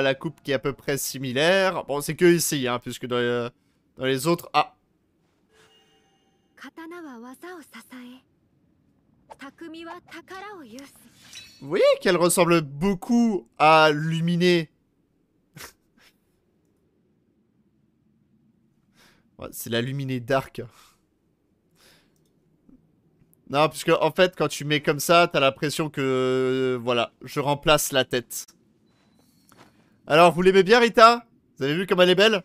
la coupe qui est à peu près similaire. Bon, c'est que ici, hein, puisque euh, dans les, autres... Ah Vous voyez qu'elle ressemble beaucoup à Luminé. c'est la Luminé Dark. Non, puisque en fait, quand tu mets comme ça, t'as l'impression que... Euh, voilà, je remplace la tête. Alors, vous l'aimez bien, Rita Vous avez vu comme elle est belle